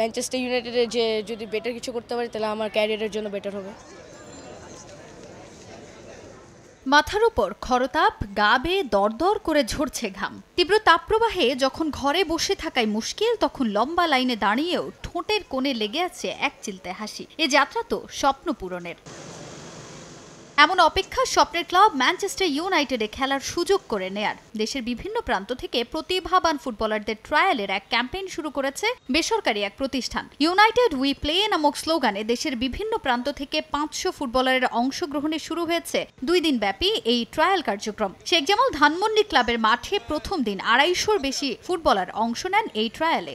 Manchester ইউনাইটেডে যে যদি better কিছু করতে পারি তাহলে আমার ক্যারিয়ারের জন্য বেটার হবে মাথার ওপর খরতাপ গা বেয়ে দরদর করে ঝরছে ঘাম তীব্র তাপপ্রবাহে যখন ঘরে বসে থাকায় মুশকিল তখন লম্বা লাইনে দাঁড়িয়েও ঠোঁটের কোণে লেগে আছে এক চিলতে হাসি এ যাত্রা তো স্বপ্ন পূরণের এমন অপেক্ষা স্বপ্নের ক্লাব ম্যানচেস্টার ইউনাইটেডে খেলার সুযোগ করে নেয়ার দেশের বিভিন্ন প্রান্ত থেকে প্রতিভাবান ফুটবলারদের ট্রায়ালের এক ক্যাম্পেইন শুরু করেছে বেসরকারি এক প্রতিষ্ঠান ইউনাইটেড উই প্লে নামক স্লোগানে দেশের বিভিন্ন প্রান্ত থেকে পাঁচশো ফুটবলারের অংশগ্রহণে শুরু হয়েছে দুই দিন ব্যাপী এই ট্রায়াল কার্যক্রম শেখ জামাল ধানমন্ডি ক্লাবের মাঠে প্রথম দিন আড়াইশোর বেশি ফুটবলার অংশ নেন এই ট্রায়ালে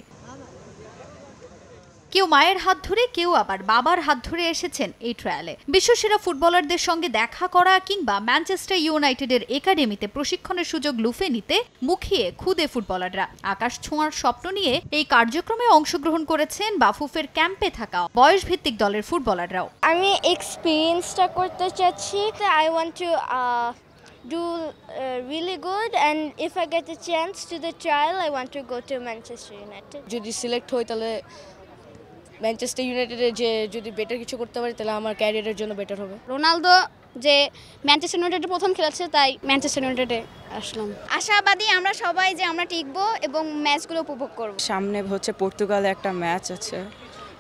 কেউ মায়ের হাত ধরে কেউ আবার বাবার হাত ধরে এসেছেন এই ট্রায়ালে বিশ্বসেরা ফুটবলারদের সঙ্গে দেখা করা কিংবা ম্যানচেস্টার ইউনাইটেডের একাডেমিতে প্রশিক্ষণের সুযোগ লুফে নিতে মুখিয়ে খুদে ফুটবলাররা আকাশ ছোঁয়ার স্বপ্ন নিয়ে এই কার্যক্রমে অংশগ্রহণ করেছেন বাফুফের ক্যাম্পে থাকা বয়সভিত্তিক দলের ফুটবলাররাও আমি এক্সপিরিয়েন্সটা করতে চাচ্ছি I want to do uh, really good and if I get a chance to the trial I want to go to Manchester United. যদি সিলেক্ট হই তাহলে ম্যানচেস্টার ইউনাইটেডে যে যদি বেটার কিছু করতে পারি তাহলে আমার ক্যারিয়ারের জন্য বেটার হবে রোনালদো যে ম্যানচেস্টার ইউনাইটেডে প্রথম খেলাচ্ছে তাই ম্যানচেস্টার ইউনাইটেডে আসলাম আশাবাদী আমরা সবাই যে আমরা টিকবো এবং ম্যাচগুলো উপভোগ করব সামনে হচ্ছে পর্তুগালে একটা ম্যাচ আছে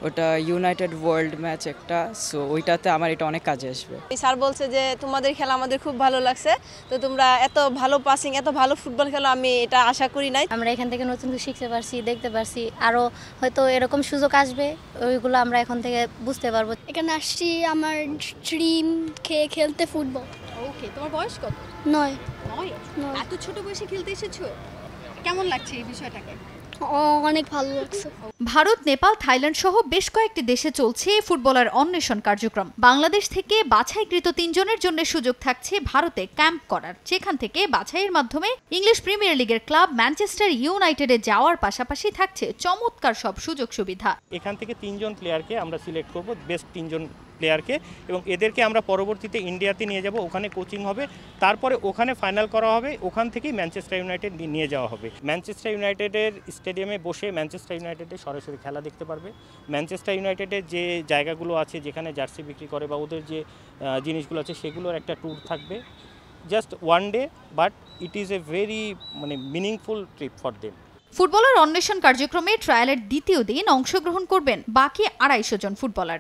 ওটা ইউনাইটেড ওয়ার্ল্ড ম্যাচ একটা সো ওইটাতে আমার এটা অনেক কাজে আসবে স্যার বলছে যে তোমাদের খেলা আমাদের খুব ভালো লাগছে তো তোমরা এত ভালো পাসিং এত ভালো ফুটবল খেলো আমি এটা আশা করি নাই আমরা এখান থেকে নতুন কিছু শিখতে পারছি দেখতে পারছি আরও হয়তো এরকম সুযোগ আসবে ওইগুলো আমরা এখন থেকে বুঝতে পারবো এখানে আসছি আমার ড্রিম খেয়ে খেলতে ফুটবল ওকে তোমার বয়স কত নয় নয় এত ছোট বয়সে খেলতে এসেছো কেমন লাগছে এই বিষয়টাকে অনেক ভালো লাগছে ভারত নেপাল থাইল্যান্ড সহ বেশ কয়েকটি দেশে চলছে ফুটবলার অন্বেষণ কার্যক্রম বাংলাদেশ থেকে বাছাইকৃত তিনজনের জন্য সুযোগ থাকছে ভারতে ক্যাম্প করার যেখান থেকে বাছাইয়ের মাধ্যমে ইংলিশ প্রিমিয়ার লিগের ক্লাব ম্যানচেস্টার ইউনাইটেডে যাওয়ার পাশাপাশি থাকছে চমৎকার সব সুযোগ সুবিধা এখান থেকে তিনজন প্লেয়ারকে আমরা সিলেক্ট করব বেস্ট তিনজন প্লেয়ারকে এবং এদেরকে আমরা পরবর্তীতে ইন্ডিয়াতে নিয়ে যাব ওখানে কোচিং হবে তারপরে ওখানে ফাইনাল করা হবে ওখান থেকেই ম্যানচেস্টার ইউনাইটেড নিয়ে যাওয়া হবে ম্যানচেস্টার ইউনাইটেডের স্টেডিয়ামে বসে ম্যানচেস্টার ইউনাইটেডের সরাসরি খেলা দেখতে পারবে ম্যানচেস্টার ইউনাইটেডের যে জায়গাগুলো আছে যেখানে জার্সি বিক্রি করে বা ওদের যে জিনিসগুলো আছে সেগুলোর একটা ট্যুর থাকবে just one day but it is a very মানে meaningful trip for them footballer অন্বেষণ কার্যক্রমে ট্রায়ালের দ্বিতীয় দিন অংশগ্রহণ করবেন বাকি আড়াইশো জন ফুটবলার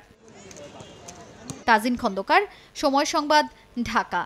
তাজিন খন্দকার সময় সংবাদ ঢাকা